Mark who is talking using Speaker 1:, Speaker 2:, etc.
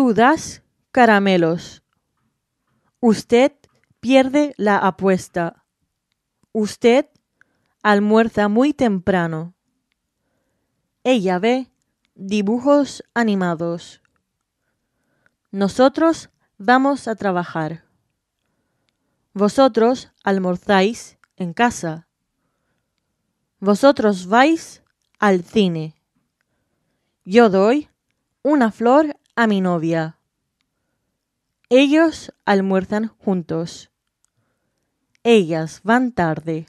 Speaker 1: tú caramelos. Usted pierde la apuesta. Usted almuerza muy temprano. Ella ve dibujos animados. Nosotros vamos a trabajar. Vosotros almorzáis en casa. Vosotros vais al cine. Yo doy una flor a mi novia. Ellos almuerzan juntos. Ellas van tarde.